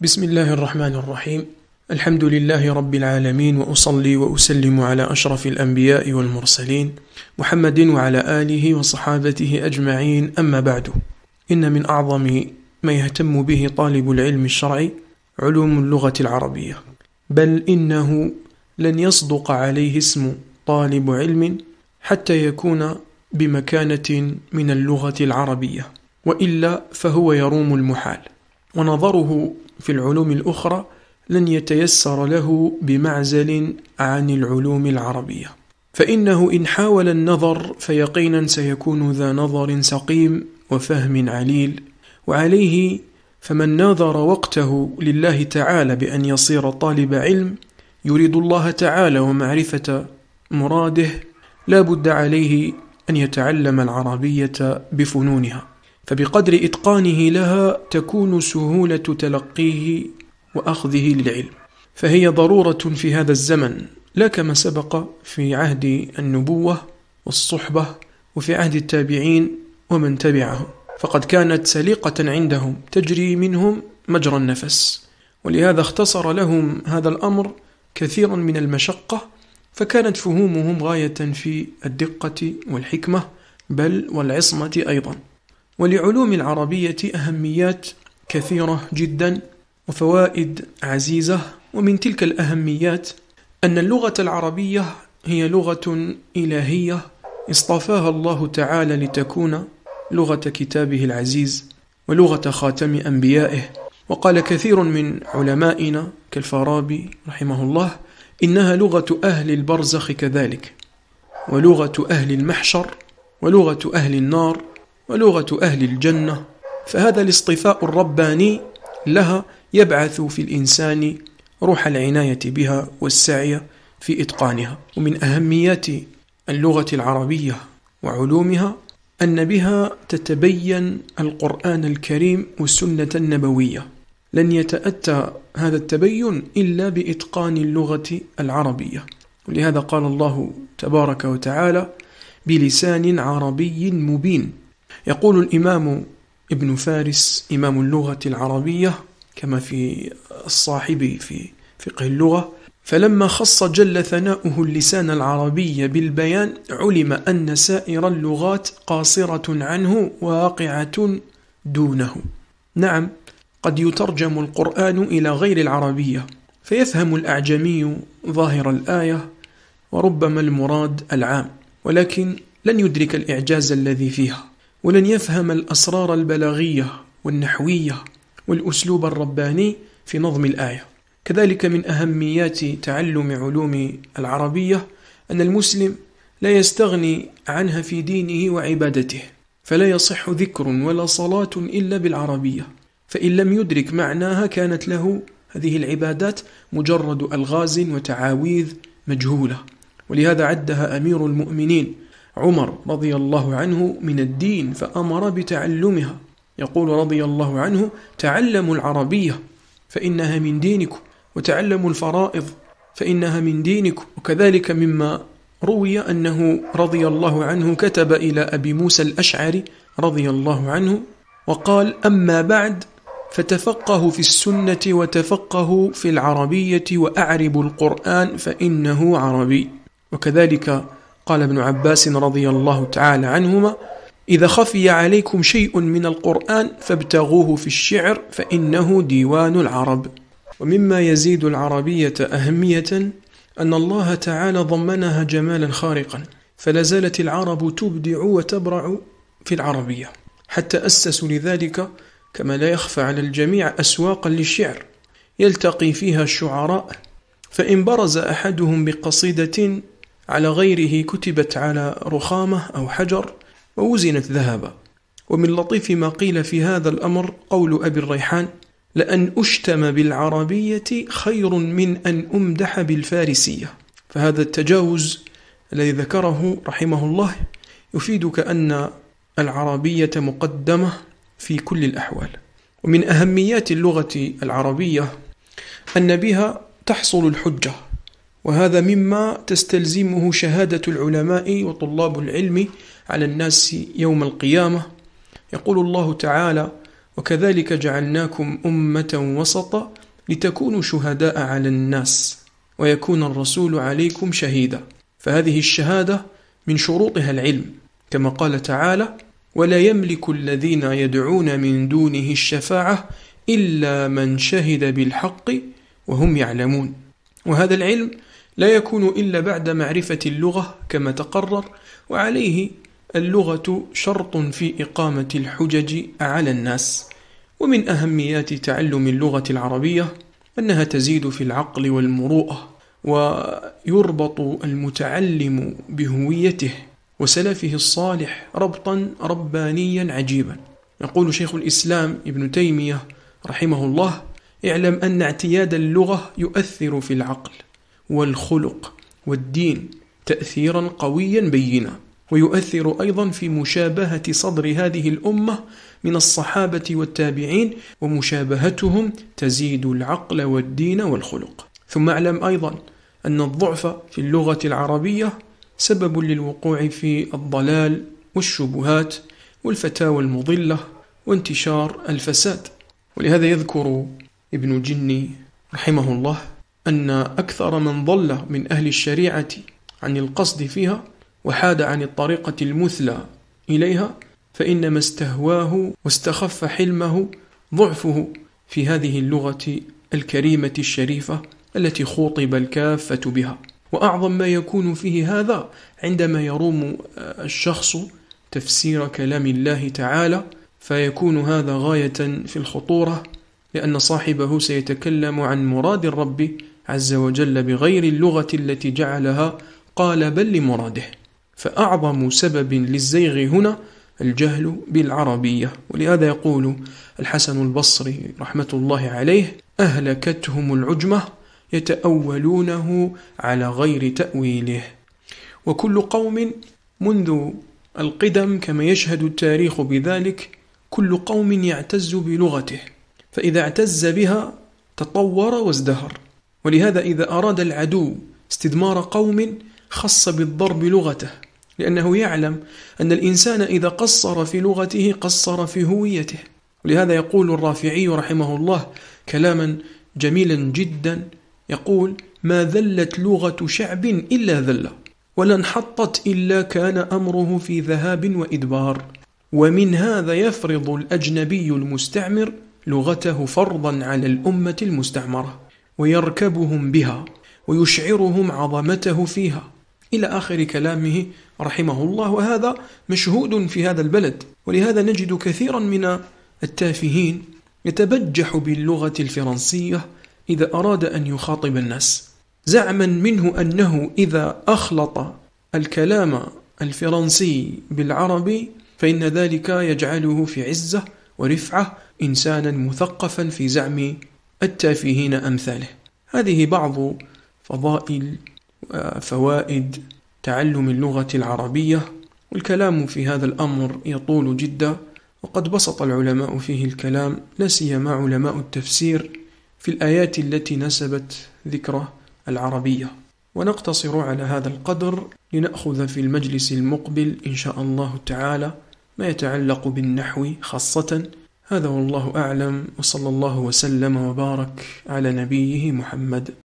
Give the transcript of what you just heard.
بسم الله الرحمن الرحيم الحمد لله رب العالمين وأصلي وأسلم على أشرف الأنبياء والمرسلين محمد وعلى آله وصحابته أجمعين أما بعد إن من أعظم ما يهتم به طالب العلم الشرعي علوم اللغة العربية بل إنه لن يصدق عليه اسم طالب علم حتى يكون بمكانة من اللغة العربية وإلا فهو يروم المحال ونظره في العلوم الأخرى لن يتيسر له بمعزل عن العلوم العربية فإنه إن حاول النظر فيقينا سيكون ذا نظر سقيم وفهم عليل وعليه فمن ناظر وقته لله تعالى بأن يصير طالب علم يريد الله تعالى ومعرفة مراده لا بد عليه أن يتعلم العربية بفنونها فبقدر إتقانه لها تكون سهولة تلقيه وأخذه للعلم فهي ضرورة في هذا الزمن لا كما سبق في عهد النبوة والصحبة وفي عهد التابعين ومن تبعهم فقد كانت سليقة عندهم تجري منهم مجرى النفس ولهذا اختصر لهم هذا الأمر كثيرا من المشقة فكانت فهومهم غاية في الدقة والحكمة بل والعصمة أيضا ولعلوم العربية أهميات كثيرة جدا وفوائد عزيزة ومن تلك الأهميات أن اللغة العربية هي لغة إلهية اصطفاها الله تعالى لتكون لغة كتابه العزيز ولغة خاتم أنبيائه وقال كثير من علمائنا كالفارابي رحمه الله إنها لغة أهل البرزخ كذلك ولغة أهل المحشر ولغة أهل النار ولغة أهل الجنة فهذا الاصطفاء الرباني لها يبعث في الإنسان روح العناية بها والسعي في إتقانها ومن أهميات اللغة العربية وعلومها أن بها تتبين القرآن الكريم والسنة النبوية لن يتأتى هذا التبين إلا بإتقان اللغة العربية ولهذا قال الله تبارك وتعالى بلسان عربي مبين يقول الإمام ابن فارس إمام اللغة العربية كما في الصاحب في فقه اللغة فلما خص جل ثناؤه اللسان العربي بالبيان علم أن سائر اللغات قاصرة عنه واقعة دونه نعم قد يترجم القرآن إلى غير العربية فيفهم الأعجمي ظاهر الآية وربما المراد العام ولكن لن يدرك الإعجاز الذي فيها ولن يفهم الأسرار البلاغية والنحوية والأسلوب الرباني في نظم الآية كذلك من أهميات تعلم علوم العربية أن المسلم لا يستغني عنها في دينه وعبادته فلا يصح ذكر ولا صلاة إلا بالعربية فإن لم يدرك معناها كانت له هذه العبادات مجرد ألغاز وتعاويذ مجهولة ولهذا عدها أمير المؤمنين عمر رضي الله عنه من الدين فأمر بتعلمها يقول رضي الله عنه تعلموا العربية فإنها من دينكم وتعلموا الفرائض فإنها من دينكم وكذلك مما روي أنه رضي الله عنه كتب إلى أبي موسى الأشعري رضي الله عنه وقال أما بعد فتفقه في السنة وتفقه في العربية وأعرب القرآن فإنه عربي وكذلك قال ابن عباس رضي الله تعالى عنهما إذا خفي عليكم شيء من القرآن فابتغوه في الشعر فإنه ديوان العرب ومما يزيد العربية أهمية أن الله تعالى ضمنها جمالا خارقا فلا زالت العرب تبدع وتبرع في العربية حتى أسسوا لذلك كما لا يخفى على الجميع أسواقا للشعر يلتقي فيها الشعراء فإن برز أحدهم بقصيدة على غيره كتبت على رخامة أو حجر ووزنت ذهبا ومن لطيف ما قيل في هذا الأمر قول أبي الريحان لأن أشتم بالعربية خير من أن أمدح بالفارسية فهذا التجاوز الذي ذكره رحمه الله يفيدك أن العربية مقدمة في كل الأحوال ومن أهميات اللغة العربية أن بها تحصل الحجة وهذا مما تستلزمه شهادة العلماء وطلاب العلم على الناس يوم القيامة يقول الله تعالى وكذلك جعلناكم أمة وسطا لتكونوا شهداء على الناس ويكون الرسول عليكم شهيدا فهذه الشهادة من شروطها العلم كما قال تعالى ولا يملك الذين يدعون من دونه الشفاعة إلا من شهد بالحق وهم يعلمون وهذا العلم لا يكون إلا بعد معرفة اللغة كما تقرر وعليه اللغة شرط في إقامة الحجج على الناس ومن أهميات تعلم اللغة العربية أنها تزيد في العقل والمروءة ويربط المتعلم بهويته وسلفه الصالح ربطا ربانيا عجيبا يقول شيخ الإسلام ابن تيمية رحمه الله اعلم أن اعتياد اللغة يؤثر في العقل والخلق والدين تأثيرا قويا بينا ويؤثر أيضا في مشابهة صدر هذه الأمة من الصحابة والتابعين ومشابهتهم تزيد العقل والدين والخلق ثم اعلم أيضا أن الضعف في اللغة العربية سبب للوقوع في الضلال والشبهات والفتاوى المضلة وانتشار الفساد ولهذا يذكر ابن جني رحمه الله أن أكثر من ضل من أهل الشريعة عن القصد فيها وحاد عن الطريقة المثلى إليها فإنما استهواه واستخف حلمه ضعفه في هذه اللغة الكريمة الشريفة التي خوطب الكافة بها وأعظم ما يكون فيه هذا عندما يروم آه، الشخص تفسير كلام الله تعالى فيكون هذا غاية في الخطورة لأن صاحبه سيتكلم عن مراد الرب عز وجل بغير اللغة التي جعلها قال بل لمراده فأعظم سبب للزيغ هنا الجهل بالعربية ولهذا يقول الحسن البصري رحمة الله عليه أهلكتهم العجمة يتأولونه على غير تأويله وكل قوم منذ القدم كما يشهد التاريخ بذلك كل قوم يعتز بلغته فإذا اعتز بها تطور وازدهر ولهذا إذا أراد العدو استدمار قوم خص بالضرب لغته لأنه يعلم أن الإنسان إذا قصر في لغته قصر في هويته ولهذا يقول الرافعي رحمه الله كلاما جميلا جدا يقول ما ذلت لغة شعب إلا ذلة ولا انحطت إلا كان أمره في ذهاب وإدبار ومن هذا يفرض الأجنبي المستعمر لغته فرضا على الأمة المستعمرة ويركبهم بها ويشعرهم عظمته فيها إلى آخر كلامه رحمه الله وهذا مشهود في هذا البلد ولهذا نجد كثيرا من التافهين يتبجح باللغة الفرنسية إذا أراد أن يخاطب الناس زعما منه أنه إذا أخلط الكلام الفرنسي بالعربي فإن ذلك يجعله في عزة ورفعة إنسانا مثقفا في زعم التافهين أمثاله هذه بعض فضائل وفوائد تعلم اللغة العربية والكلام في هذا الأمر يطول جدا وقد بسط العلماء فيه الكلام لا علماء التفسير في الآيات التي نسبت ذكر العربية ونقتصر على هذا القدر لنأخذ في المجلس المقبل إن شاء الله تعالى ما يتعلق بالنحو خاصة هذا والله أعلم وصلى الله وسلم وبارك على نبيه محمد